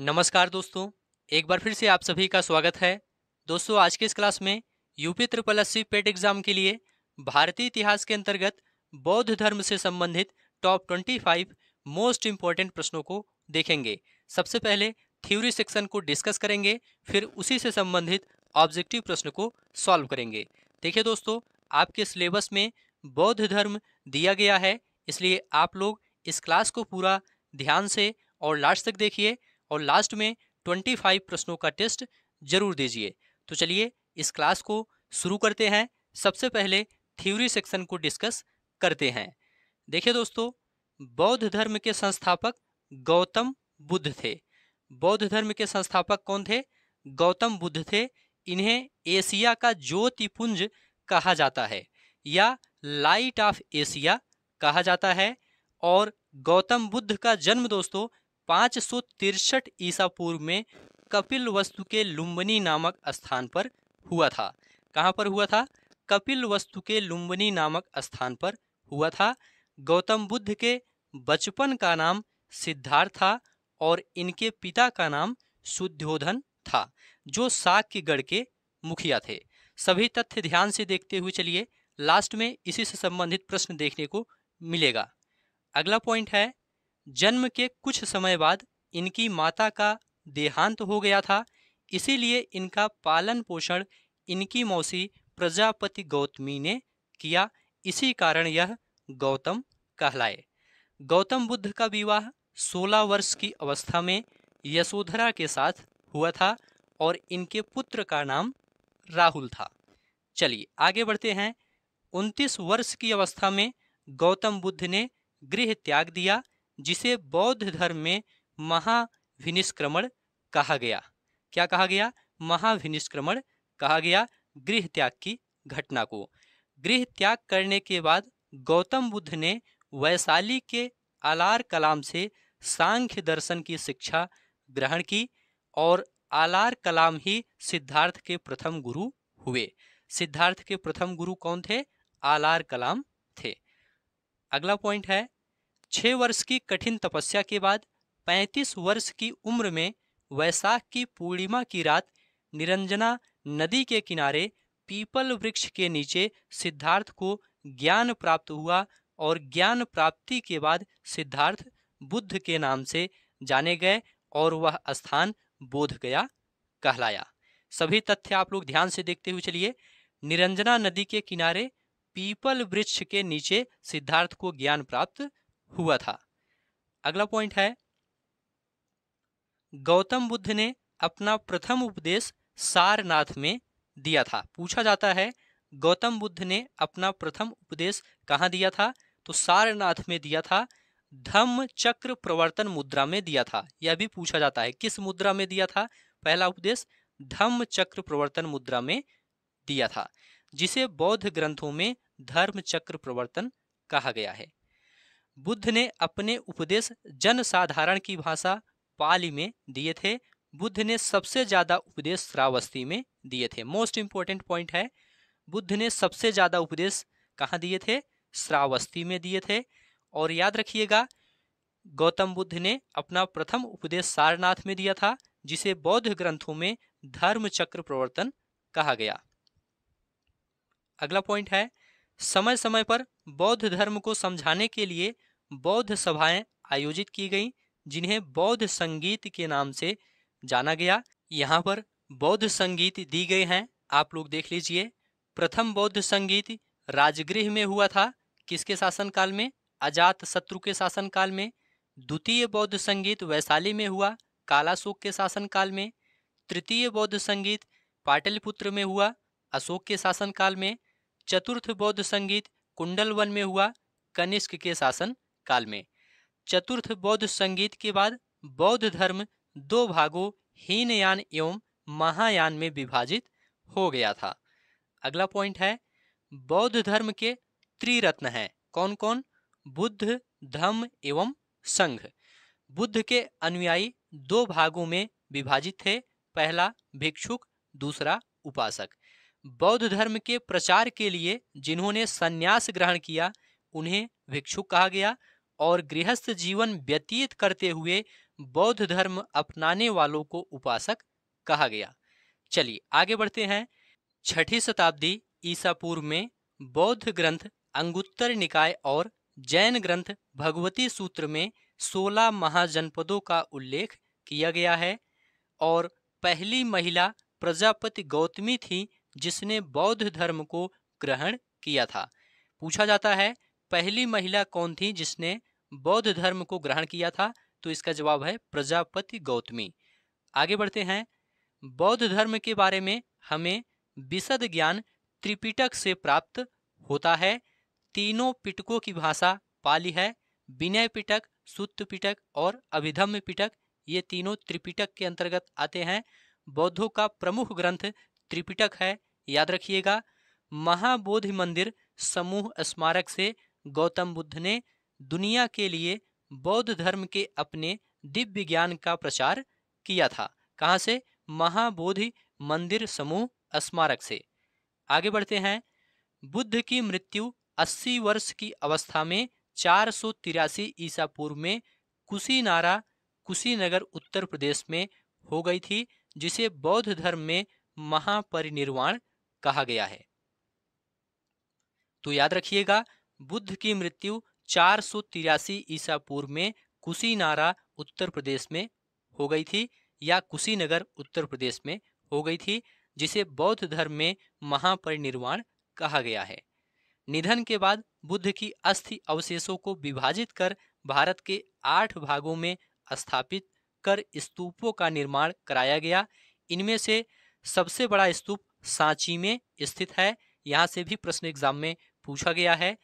नमस्कार दोस्तों एक बार फिर से आप सभी का स्वागत है दोस्तों आज के इस क्लास में यूपी त्रिपल अस्सी पेट एग्जाम के लिए भारतीय इतिहास के अंतर्गत बौद्ध धर्म से संबंधित top twenty five most important प्रश्नों को देखेंगे सबसे पहले थ्योरी सेक्शन को डिस्कस करेंगे फिर उसी से संबंधित ऑब्जेक्टिव प्रश्न को सॉल्व करेंगे देखिए दोस्तों आपके सिलेबस में बौद्ध धर्म दिया गया है इसलिए आप लोग इस क्लास को पूरा ध्यान से और लास्ट तक देखिए और लास्ट में ट्वेंटी फाइव प्रश्नों का टेस्ट जरूर दीजिए तो चलिए इस क्लास को शुरू करते हैं सबसे पहले थ्योरी सेक्शन को डिस्कस करते हैं देखिए दोस्तों बौद्ध धर्म के संस्थापक गौतम बुद्ध थे बौद्ध धर्म के संस्थापक कौन थे गौतम बुद्ध थे इन्हें एशिया का ज्योतिपुंज कहा जाता है या लाइट ऑफ एशिया कहा जाता है और गौतम बुद्ध का जन्म दोस्तों पाँच सौ तिरसठ ईसा पूर्व में कपिल वस्तु के लुम्बनी नामक स्थान पर हुआ था कहाँ पर हुआ था कपिल वस्तु के लुम्बनी नामक स्थान पर हुआ था गौतम बुद्ध के बचपन का नाम सिद्धार्थ था और इनके पिता का नाम शुद्धोधन था जो शाक्यगढ़ के मुखिया थे सभी तथ्य ध्यान से देखते हुए चलिए लास्ट में इसी से संबंधित प्रश्न देखने को मिलेगा अगला पॉइंट है जन्म के कुछ समय बाद इनकी माता का देहांत हो गया था इसीलिए इनका पालन पोषण इनकी मौसी प्रजापति गौतमी ने किया इसी कारण यह गौतम कहलाए गौतम बुद्ध का विवाह 16 वर्ष की अवस्था में यशोधरा के साथ हुआ था और इनके पुत्र का नाम राहुल था चलिए आगे बढ़ते हैं 29 वर्ष की अवस्था में गौतम बुद्ध ने गृह त्याग दिया जिसे बौद्ध धर्म में महाभिनिष्क्रमण कहा गया क्या कहा गया महाभिनिष्क्रमण कहा गया गृह त्याग की घटना को गृह त्याग करने के बाद गौतम बुद्ध ने वैशाली के आलार कलाम से सांख्य दर्शन की शिक्षा ग्रहण की और आलार कलाम ही सिद्धार्थ के प्रथम गुरु हुए सिद्धार्थ के प्रथम गुरु कौन थे आलार कलाम थे अगला पॉइंट है छः वर्ष की कठिन तपस्या के बाद पैंतीस वर्ष की उम्र में वैशाख की पूर्णिमा की रात निरंजना नदी के किनारे पीपल वृक्ष के नीचे सिद्धार्थ को ज्ञान प्राप्त हुआ और ज्ञान प्राप्ति के बाद सिद्धार्थ बुद्ध के नाम से जाने गए और वह स्थान बोध गया कहलाया सभी तथ्य आप लोग ध्यान से देखते हुए चलिए निरंजना नदी के किनारे पीपल वृक्ष के नीचे सिद्धार्थ को ज्ञान प्राप्त हुआ था अगला पॉइंट है गौतम बुद्ध ने अपना प्रथम उपदेश सारनाथ में दिया था पूछा जाता है गौतम बुद्ध ने अपना प्रथम उपदेश कहाँ दिया था तो सारनाथ में दिया था धम्म चक्र प्रवर्तन मुद्रा में दिया था यह भी पूछा जाता है किस मुद्रा में दिया था पहला उपदेश धम्म चक्र प्रवर्तन मुद्रा में दिया था जिसे बौद्ध ग्रंथों में धर्म चक्र प्रवर्तन कहा गया है बुद्ध ने अपने उपदेश जन साधारण की भाषा पाली में दिए थे बुद्ध ने सबसे ज्यादा उपदेश श्रावस्ती में दिए थे मोस्ट इंपॉर्टेंट पॉइंट है बुद्ध ने सबसे ज्यादा उपदेश कहाँ दिए थे श्रावस्ती में दिए थे और याद रखिएगा गौतम बुद्ध ने अपना प्रथम उपदेश सारनाथ में दिया था जिसे बौद्ध ग्रंथों में धर्म चक्र प्रवर्तन कहा गया अगला पॉइंट है समय समय पर बौद्ध धर्म को समझाने के लिए बौद्ध सभाएं आयोजित की गई जिन्हें बौद्ध संगीत के नाम से जाना गया यहाँ पर बौद्ध संगीत दी गए हैं आप लोग देख लीजिए प्रथम बौद्ध संगीत राजगृह में हुआ था किसके शासनकाल में अजात शत्रु के शासनकाल में द्वितीय बौद्ध संगीत वैशाली में हुआ कालाशोक के शासनकाल में तृतीय बौद्ध संगीत पाटलिपुत्र में हुआ अशोक के शासनकाल में चतुर्थ बौद्ध संगीत कुंडल वन में हुआ कनिष्क के शासन काल में चतुर्थ बौद्ध संगीत के बाद बौद्ध धर्म दो भागों हीनयान एवं महायान में विभाजित हो गया था अगला पॉइंट है बौद्ध धर्म के त्रिरत्न हैं कौन कौन बुद्ध धम्म एवं संघ बुद्ध के अनुयायी दो भागों में विभाजित थे पहला भिक्षुक दूसरा उपासक बौद्ध धर्म के प्रचार के लिए जिन्होंने संन्यास ग्रहण किया उन्हें भिक्षुक कहा गया और गृहस्थ जीवन व्यतीत करते हुए बौद्ध धर्म अपनाने वालों को उपासक कहा गया चलिए आगे बढ़ते हैं छठी शताब्दी ईसा पूर्व में बौद्ध ग्रंथ अंगुत्तर निकाय और जैन ग्रंथ भगवती सूत्र में सोलह महाजनपदों का उल्लेख किया गया है और पहली महिला प्रजापति गौतमी थी जिसने बौद्ध धर्म को ग्रहण किया था पूछा जाता है पहली महिला कौन थी जिसने बौद्ध धर्म को ग्रहण किया था तो इसका जवाब है प्रजापति गौतमी आगे बढ़ते हैं बौद्ध धर्म के बारे में हमें विशद ज्ञान त्रिपिटक से प्राप्त होता है तीनों पिटकों की भाषा पाली है विनय पिटक सूत्र पिटक और अभिधम्य पिटक ये तीनों त्रिपिटक के अंतर्गत आते हैं बौद्धों का प्रमुख ग्रंथ त्रिपिटक है याद रखिएगा महाबोधि मंदिर समूह स्मारक से गौतम बुद्ध ने दुनिया के लिए बौद्ध धर्म के अपने दिव्य ज्ञान का प्रचार किया था कहाँ से महाबोधि मंदिर समूह स्मारक से आगे बढ़ते हैं बुद्ध की मृत्यु 80 वर्ष की अवस्था में चार ईसा पूर्व में कुशीनारा कुशीनगर उत्तर प्रदेश में हो गई थी जिसे बौद्ध धर्म में महापरिनिर्वाण कहा गया है तो याद रखिएगा बुद्ध की मृत्यु चार सौ तिरासी ईसा पूर्व में कुशीनारा उत्तर प्रदेश में हो गई थी या कुशीनगर उत्तर प्रदेश में हो गई थी जिसे बौद्ध धर्म में महापरिनिर्वाण कहा गया है निधन के बाद बुद्ध की अस्थि अवशेषों को विभाजित कर भारत के आठ भागों में स्थापित कर स्तूपों का निर्माण कराया गया इनमें से सबसे बड़ा स्तूप सांची में स्थित है यहाँ से भी प्रश्न एग्जाम में पूछा गया है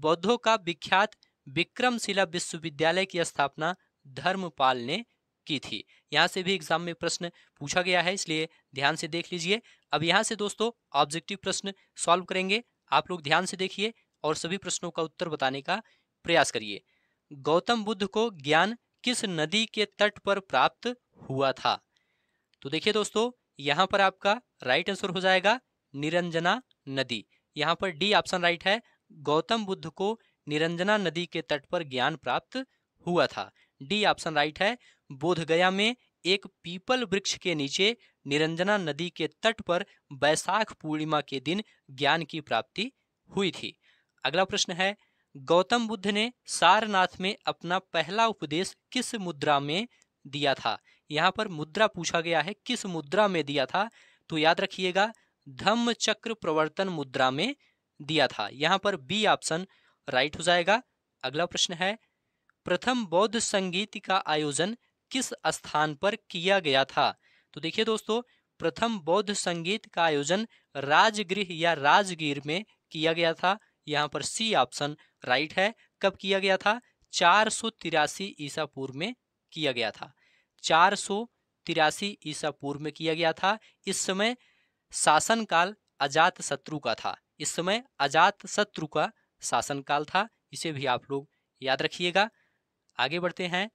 बौद्धों का विख्यात विक्रमशिला विश्वविद्यालय की स्थापना धर्मपाल ने की थी यहाँ से भी एग्जाम में प्रश्न पूछा गया है इसलिए ध्यान से देख लीजिए अब यहाँ से दोस्तों ऑब्जेक्टिव प्रश्न सॉल्व करेंगे आप लोग ध्यान से देखिए और सभी प्रश्नों का उत्तर बताने का प्रयास करिए गौतम बुद्ध को ज्ञान किस नदी के तट पर प्राप्त हुआ था तो देखिए दोस्तों यहाँ पर आपका राइट आंसर हो जाएगा निरंजना नदी यहाँ पर डी ऑप्शन राइट है गौतम बुद्ध को निरंजना नदी के तट पर ज्ञान प्राप्त हुआ था डी ऑप्शन राइट है बोधगया में एक पीपल वृक्ष के नीचे निरंजना नदी के तट पर बैसाख पूर्णिमा के दिन ज्ञान की प्राप्ति हुई थी अगला प्रश्न है गौतम बुद्ध ने सारनाथ में अपना पहला उपदेश किस मुद्रा में दिया था यहाँ पर मुद्रा पूछा गया है किस मुद्रा में दिया था तो याद रखिएगा धम्म चक्र प्रवर्तन मुद्रा में दिया था यहाँ पर बी ऑप्शन राइट हो जाएगा अगला प्रश्न है प्रथम बौद्ध संगीत का आयोजन किस स्थान पर किया गया था तो देखिए दोस्तों प्रथम बौद्ध संगीत का आयोजन राजगृह या राजगीर में किया गया था यहाँ पर सी ऑप्शन राइट है कब किया गया था चार सौ तिरासी ईसा पूर्व में किया गया था चार सौ तिरासी ईसा पूर्व में किया गया था इस समय शासनकाल अजात शत्रु का था इस समय अजात शत्रु का शासनकाल था इसे भी आप लोग याद रखिएगा आगे बढ़ते हैं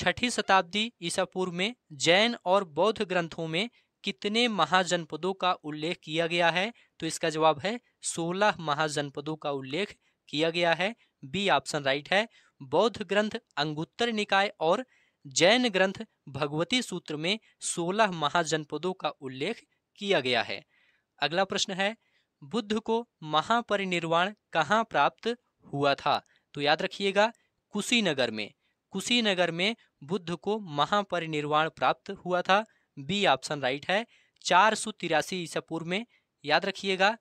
छठी शताब्दी ईसा पूर्व में जैन और बौद्ध ग्रंथों में कितने महाजनपदों का उल्लेख किया गया है तो इसका जवाब है सोलह महाजनपदों का उल्लेख किया गया है बी ऑप्शन राइट है बौद्ध ग्रंथ अंगुत्तर निकाय और जैन ग्रंथ भगवती सूत्र में सोलह महाजनपदों का उल्लेख किया गया है अगला प्रश्न है बुद्ध को महापरिनिर्वाण कहाँ प्राप्त हुआ था तो याद रखिएगा कुशीनगर में कुशीनगर में बुद्ध को महापरिनिर्वाण प्राप्त हुआ था बी ऑप्शन राइट है चार सौ तिरासी ईसा पूर्व में याद रखिएगा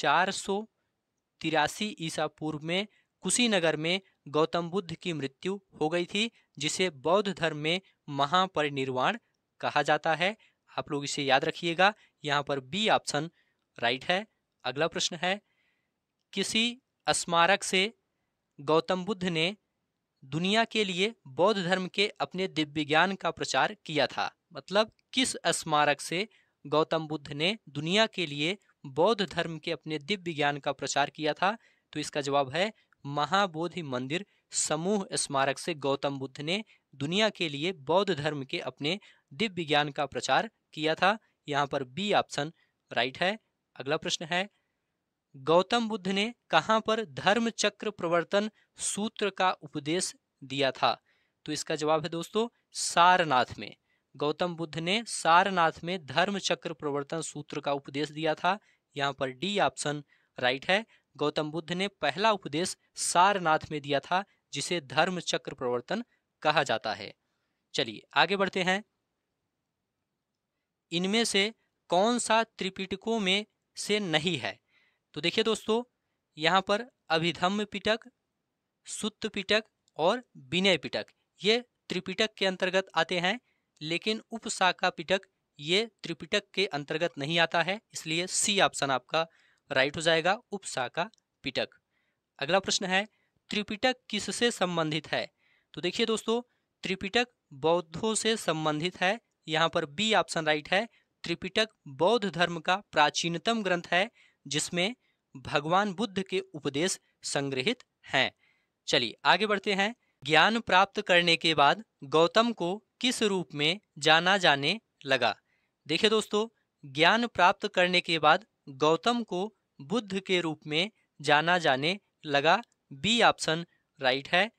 चार सौ तिरासी ईसा पूर्व में कुशीनगर में गौतम बुद्ध की मृत्यु हो गई थी जिसे बौद्ध धर्म में महापरिनिर्वाण कहा जाता है आप लोग इसे याद रखिएगा यहाँ पर बी ऑप्शन राइट है अगला प्रश्न है किसी स्मारक से गौतम बुद्ध ने दुनिया के लिए बौद्ध धर्म के अपने दिव्य ज्ञान का प्रचार किया था मतलब किस स्मारक से गौतम बुद्ध ने दुनिया के लिए बौद्ध धर्म के अपने दिव्य ज्ञान का प्रचार किया था तो इसका जवाब है महाबोधि मंदिर समूह स्मारक से गौतम बुद्ध ने दुनिया के लिए बौद्ध धर्म के अपने दिव्य ज्ञान का प्रचार किया था यहाँ पर बी ऑप्शन राइट है अगला प्रश्न है गौतम बुद्ध ने कहाँ पर धर्म चक्र प्रवर्तन सूत्र का उपदेश दिया था तो इसका जवाब है दोस्तों सारनाथ में गौतम बुद्ध ने सारनाथ में धर्म चक्र प्रवर्तन सूत्र का उपदेश दिया था यहाँ पर डी ऑप्शन राइट है गौतम बुद्ध ने पहला उपदेश सारनाथ में दिया था जिसे धर्म चक्र प्रवर्तन कहा जाता है चलिए आगे बढ़ते हैं इनमें से कौन सा त्रिपिटकों में से नहीं है तो देखिए दोस्तों यहाँ पर अभिधम्म पिटक सुत्त पिटक और विनय पिटक ये त्रिपिटक के अंतर्गत आते हैं लेकिन उपशाखा पिटक ये त्रिपिटक के अंतर्गत नहीं आता है इसलिए सी ऑप्शन आपका राइट हो जाएगा उपशाखा पिटक अगला प्रश्न है त्रिपिटक किससे संबंधित है तो देखिए दोस्तों त्रिपिटक बौद्धों से संबंधित है यहाँ पर बी ऑप्शन राइट है त्रिपिटक बौद्ध धर्म का प्राचीनतम ग्रंथ है जिसमें भगवान बुद्ध के उपदेश संग्रहित हैं चलिए आगे बढ़ते हैं ज्ञान प्राप्त करने के बाद गौतम को किस रूप में जाना जाने लगा देखिए दोस्तों ज्ञान प्राप्त करने के बाद गौतम को बुद्ध के रूप में जाना जाने लगा बी ऑप्शन राइट है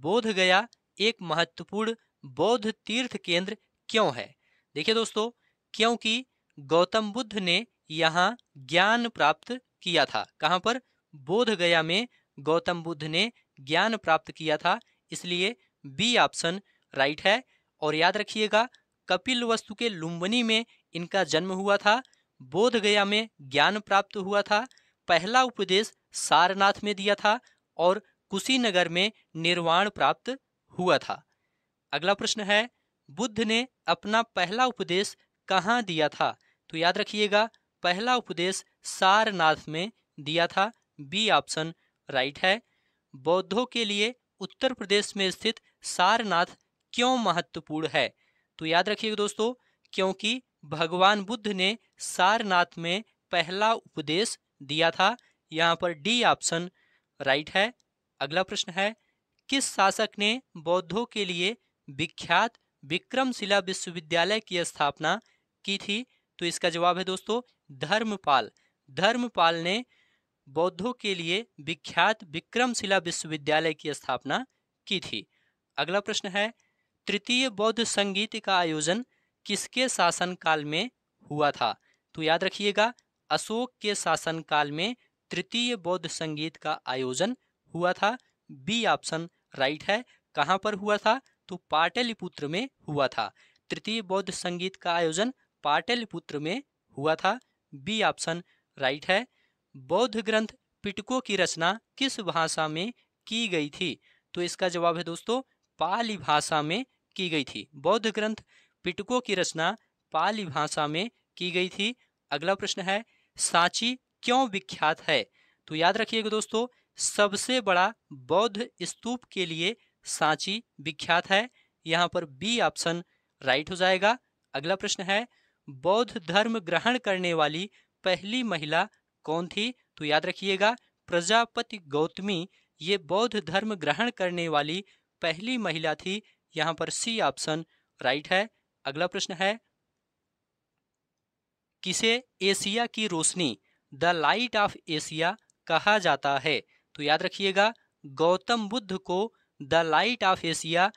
बोध गया एक महत्वपूर्ण बौद्ध तीर्थ केंद्र क्यों है देखिए दोस्तों क्योंकि गौतम बुद्ध ने यहाँ ज्ञान प्राप्त किया था कहाँ पर बोध गया में गौतम बुद्ध ने ज्ञान प्राप्त किया था इसलिए बी ऑप्शन राइट है और याद रखिएगा कपिल वस्तु के लुम्बनी में इनका जन्म हुआ था बोध गया में ज्ञान प्राप्त हुआ था पहला उपदेश सारनाथ में दिया था और कुशीनगर में निर्वाण प्राप्त हुआ था अगला प्रश्न है बुद्ध ने अपना पहला उपदेश कहाँ दिया था तो याद रखिएगा पहला उपदेश सारनाथ में दिया था बी ऑप्शन राइट है बौद्धों के लिए उत्तर प्रदेश में स्थित सारनाथ क्यों महत्वपूर्ण है तो याद रखिएगा दोस्तों क्योंकि भगवान बुद्ध ने सारनाथ में पहला उपदेश दिया था यहाँ पर डी ऑप्शन राइट है अगला प्रश्न है किस शासक ने बौद्धों के लिए विख्यात विक्रमशिला विश्वविद्यालय की स्थापना की थी तो इसका जवाब है दोस्तों धर्मपाल धर्मपाल ने बौद्धों के लिए विख्यात विक्रमशिला विश्वविद्यालय की स्थापना की थी अगला प्रश्न है तृतीय बौद्ध संगीत का आयोजन किसके शासनकाल में हुआ था तो याद रखिएगा अशोक के शासनकाल में तृतीय बौद्ध संगीत का आयोजन हुआ था बी ऑप्शन राइट है कहाँ पर हुआ था तो पाटलिपुत्र में हुआ था तृतीय बौद्ध संगीत का आयोजन पाटलिपुत्र में हुआ था बी ऑप्शन राइट है बौद्ध ग्रंथ पिटको की रचना किस भाषा में की गई थी तो इसका जवाब है दोस्तों पाली भाषा में की गई थी बौद्ध ग्रंथ पिटको की रचना पाली भाषा में की गई थी अगला प्रश्न है सांची क्यों विख्यात है तो याद रखिएगा दोस्तों सबसे बड़ा बौद्ध स्तूप के लिए सांची विख्यात है यहाँ पर बी ऑप्शन राइट हो जाएगा अगला प्रश्न है बौद्ध धर्म ग्रहण करने वाली पहली महिला कौन थी तो याद रखिएगा प्रजापति गौतमी ये बौद्ध धर्म ग्रहण करने वाली पहली महिला थी यहाँ पर सी ऑप्शन राइट है अगला प्रश्न है किसे एशिया की रोशनी द लाइट ऑफ एशिया कहा जाता है तो याद रखिएगा गौतम बुद्ध को द लाइट ऑफ एशिया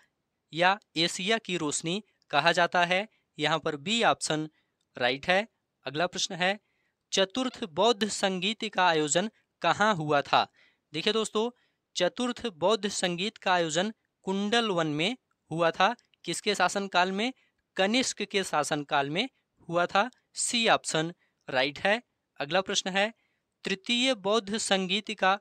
या एशिया की रोशनी कहा जाता है यहाँ पर बी ऑप्शन राइट है अगला प्रश्न है चतुर्थ बौद्ध संगीत का आयोजन कहाँ हुआ था देखिए दोस्तों चतुर्थ बौद्ध संगीत का आयोजन कुंडल वन में हुआ था किसके शासनकाल में कनिष्क के शासनकाल में हुआ था सी ऑप्शन राइट है अगला प्रश्न है तृतीय बौद्ध संगीत का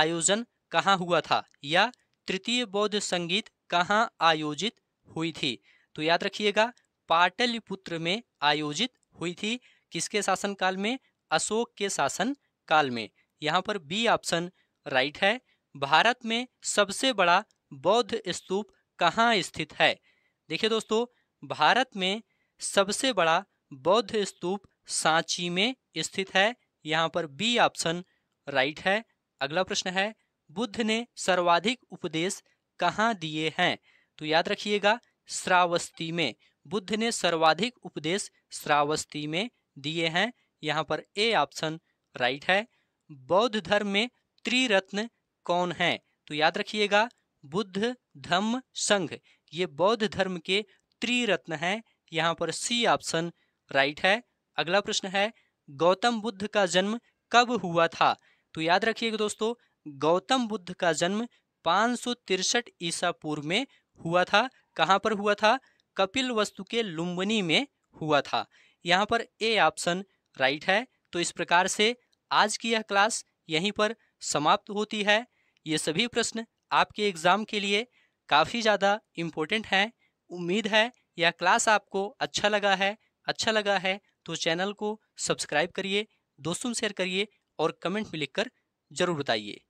आयोजन कहाँ हुआ था या तृतीय बौद्ध संगीत कहाँ आयोजित हुई थी तो याद रखिएगा पाटलिपुत्र में आयोजित हुई थी किसके शासन काल में अशोक के शासन काल में यहाँ पर बी ऑप्शन राइट है भारत में सबसे बड़ा बौद्ध स्तूप कहाँ स्थित है देखिए दोस्तों भारत में सबसे बड़ा बौद्ध स्तूप सांची में स्थित है यहाँ पर बी ऑप्शन राइट है अगला प्रश्न है बुद्ध ने सर्वाधिक उपदेश कहाँ दिए हैं तो याद रखिएगा श्रावस्ती में बुद्ध ने सर्वाधिक उपदेश श्रावस्ती में दिए हैं यहाँ पर ए ऑप्शन राइट है बौद्ध धर्म में त्रिरत्न कौन है तो याद रखिएगा बुद्ध धम्म संघ ये बौद्ध धर्म के त्रिरत्न हैं यहाँ पर सी ऑप्शन राइट है अगला प्रश्न है गौतम बुद्ध का जन्म कब हुआ था तो याद रखिएगा दोस्तों गौतम बुद्ध का जन्म पाँच ईसा पूर्व में हुआ था कहाँ पर हुआ था कपिल वस्तु के लुम्बनी में हुआ था यहाँ पर ए ऑप्शन राइट है तो इस प्रकार से आज की यह क्लास यहीं पर समाप्त होती है ये सभी प्रश्न आपके एग्ज़ाम के लिए काफ़ी ज़्यादा इम्पोर्टेंट हैं उम्मीद है यह क्लास आपको अच्छा लगा है अच्छा लगा है तो चैनल को सब्सक्राइब करिए दोस्तों में शेयर करिए और कमेंट में लिखकर ज़रूर बताइए